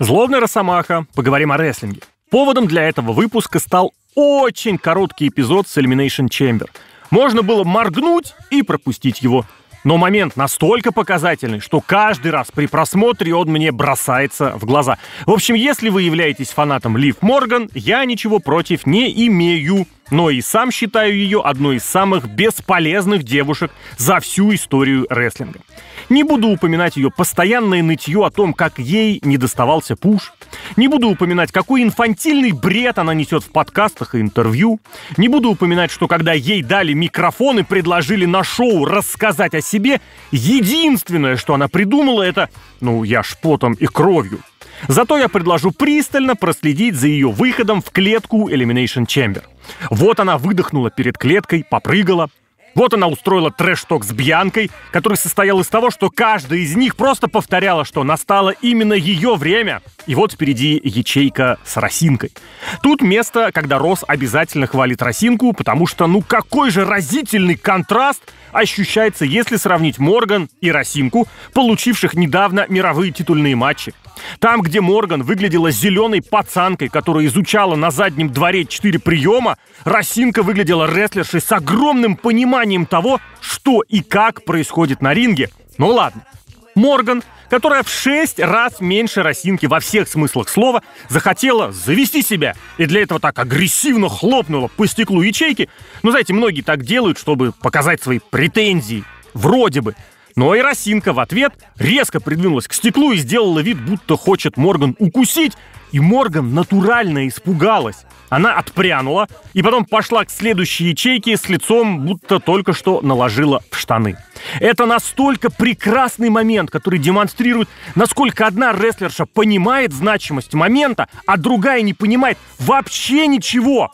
Злобная росомаха, поговорим о рестлинге. Поводом для этого выпуска стал очень короткий эпизод с Elimination Chamber. Можно было моргнуть и пропустить его. Но момент настолько показательный, что каждый раз при просмотре он мне бросается в глаза. В общем, если вы являетесь фанатом Лив Морган, я ничего против не имею, но и сам считаю ее одной из самых бесполезных девушек за всю историю рестлинга. Не буду упоминать ее постоянное нытье о том, как ей не доставался пуш. Не буду упоминать, какой инфантильный бред она несет в подкастах и интервью. Не буду упоминать, что когда ей дали микрофон и предложили на шоу рассказать о себе, единственное, что она придумала, это «ну, я ж и кровью». Зато я предложу пристально проследить за ее выходом в клетку Elimination Chamber. Вот она выдохнула перед клеткой, попрыгала, вот она устроила трэш-ток с Бьянкой, который состоял из того, что каждая из них просто повторяла, что настало именно ее время. И вот впереди ячейка с росинкой. Тут место, когда Рос обязательно хвалит росинку, потому что ну какой же разительный контраст ощущается, если сравнить Морган и росинку, получивших недавно мировые титульные матчи. Там, где Морган выглядела зеленой пацанкой, которая изучала на заднем дворе четыре приема, Росинка выглядела рестлершей с огромным пониманием того, что и как происходит на ринге. Ну ладно. Морган, которая в шесть раз меньше Росинки во всех смыслах слова, захотела завести себя и для этого так агрессивно хлопнула по стеклу ячейки. Ну, знаете, многие так делают, чтобы показать свои претензии. Вроде бы. Но ну а и Росинка в ответ резко придвинулась к стеклу и сделала вид, будто хочет Морган укусить, и Морган натурально испугалась. Она отпрянула и потом пошла к следующей ячейке с лицом, будто только что наложила в штаны. Это настолько прекрасный момент, который демонстрирует, насколько одна рестлерша понимает значимость момента, а другая не понимает вообще ничего.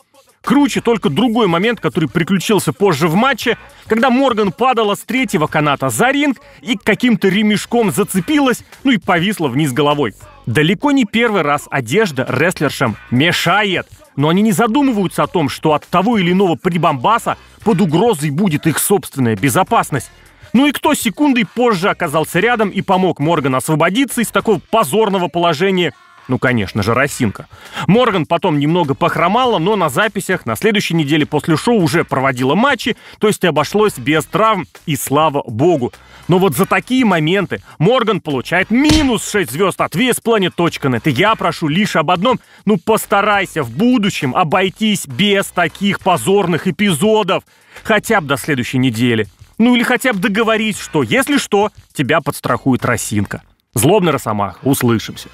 Круче только другой момент, который приключился позже в матче, когда Морган падала с третьего каната за ринг и каким-то ремешком зацепилась, ну и повисла вниз головой. Далеко не первый раз одежда рестлершам мешает, но они не задумываются о том, что от того или иного прибамбаса под угрозой будет их собственная безопасность. Ну и кто секундой позже оказался рядом и помог Морган освободиться из такого позорного положения – ну, конечно же, Росинка. Морган потом немного похромала, но на записях на следующей неделе после шоу уже проводила матчи, то есть обошлось без травм, и слава богу. Но вот за такие моменты Морган получает минус 6 звезд от VSPlanet.net. И я прошу лишь об одном, ну постарайся в будущем обойтись без таких позорных эпизодов. Хотя бы до следующей недели. Ну или хотя бы договорись, что если что, тебя подстрахует Росинка. Злобный Росомах, услышимся.